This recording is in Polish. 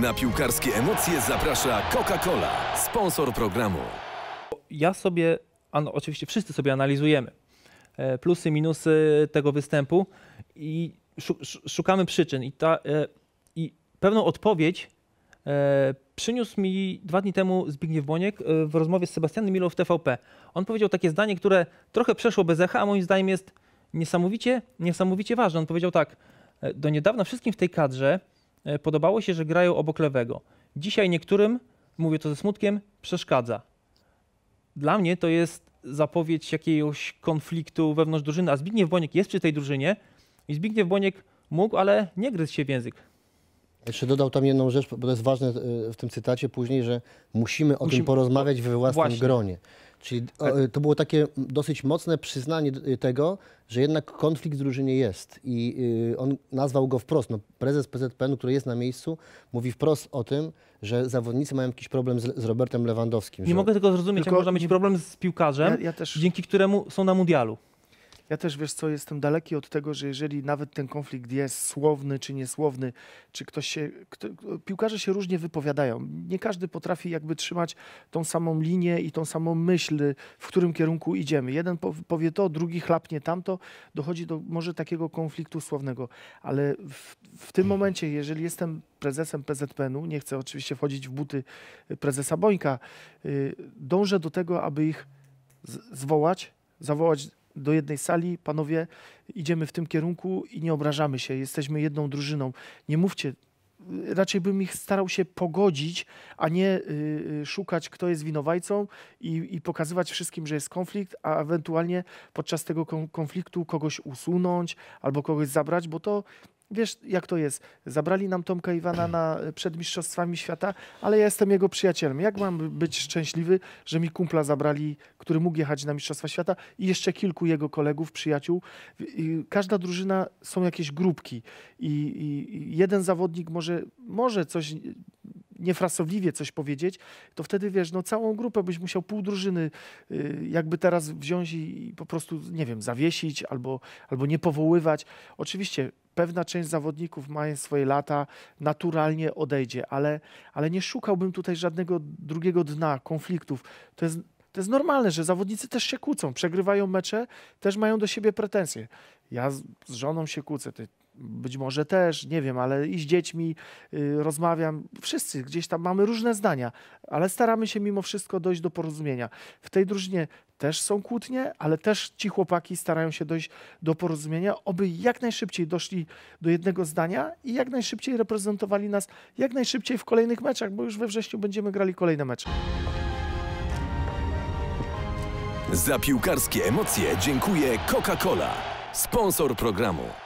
Na piłkarskie emocje zaprasza Coca-Cola, sponsor programu. Ja sobie, oczywiście wszyscy sobie analizujemy e, plusy, minusy tego występu i szukamy przyczyn. I, ta, e, i pewną odpowiedź e, przyniósł mi dwa dni temu Zbigniew Boniek w rozmowie z Sebastianem Milow w TVP. On powiedział takie zdanie, które trochę przeszło bez echa, a moim zdaniem jest niesamowicie, niesamowicie ważne. On powiedział tak, do niedawna wszystkim w tej kadrze E, podobało się, że grają obok lewego. Dzisiaj niektórym, mówię to ze smutkiem, przeszkadza. Dla mnie to jest zapowiedź jakiegoś konfliktu wewnątrz drużyny, a Zbigniew Boniek jest przy tej drużynie i Zbigniew Boniek mógł, ale nie gryzł się w język. Jeszcze dodał tam jedną rzecz, bo to jest ważne e, w tym cytacie później, że musimy o musimy, tym porozmawiać we własnym właśnie. gronie. Czyli to było takie dosyć mocne przyznanie y, tego, że jednak konflikt w drużynie jest. I y, on nazwał go wprost. No, prezes PZPN, który jest na miejscu, mówi wprost o tym, że zawodnicy mają jakiś problem z, z Robertem Lewandowskim. Nie że... mogę tego zrozumieć, tylko... jak można mieć problem z piłkarzem, ja, ja też... dzięki któremu są na mundialu. Ja też, wiesz co, jestem daleki od tego, że jeżeli nawet ten konflikt jest słowny czy niesłowny, czy ktoś się... Kto, piłkarze się różnie wypowiadają. Nie każdy potrafi jakby trzymać tą samą linię i tą samą myśl, w którym kierunku idziemy. Jeden powie to, drugi chlapnie tamto. Dochodzi do może takiego konfliktu słownego. Ale w, w tym momencie, jeżeli jestem prezesem PZPN-u, nie chcę oczywiście wchodzić w buty prezesa Bońka, y, dążę do tego, aby ich zwołać, zawołać do jednej sali, panowie, idziemy w tym kierunku i nie obrażamy się, jesteśmy jedną drużyną. Nie mówcie raczej bym ich starał się pogodzić, a nie y, y szukać, kto jest winowajcą i, i, pokazywać wszystkim, że jest konflikt, a ewentualnie podczas tego konfliktu kogoś usunąć albo kogoś zabrać, bo to Wiesz, jak to jest? Zabrali nam Tomka Iwana na, e, przed Mistrzostwami Świata, ale ja jestem jego przyjacielem. Jak mam być szczęśliwy, że mi kumpla zabrali, który mógł jechać na Mistrzostwa Świata i jeszcze kilku jego kolegów, przyjaciół. każda drużyna są jakieś grupki i, i jeden zawodnik może, może coś niefrasobliwie coś powiedzieć, to wtedy wiesz, no całą grupę byś musiał pół drużyny y, jakby teraz wziąć i, po prostu, nie wiem, zawiesić albo, albo nie powoływać. Oczywiście pewna część zawodników, mając swoje lata, naturalnie odejdzie, ale, ale nie szukałbym tutaj żadnego drugiego dna, konfliktów. To jest to jest normalne, że zawodnicy też się kłócą, przegrywają mecze, też mają do siebie pretensje. Ja z, z żoną się kłócę, ty być może też, nie wiem, ale i z dziećmi y, rozmawiam. Wszyscy gdzieś tam mamy różne zdania, ale staramy się mimo wszystko dojść do porozumienia. W tej drużynie też są kłótnie, ale też ci chłopaki starają się dojść do porozumienia, oby jak najszybciej doszli do jednego zdania i jak najszybciej reprezentowali nas jak najszybciej w kolejnych meczach, bo już we wrześniu będziemy grali kolejne mecze. Za piłkarskie emocje dziękuję Coca-Cola, sponsor programu.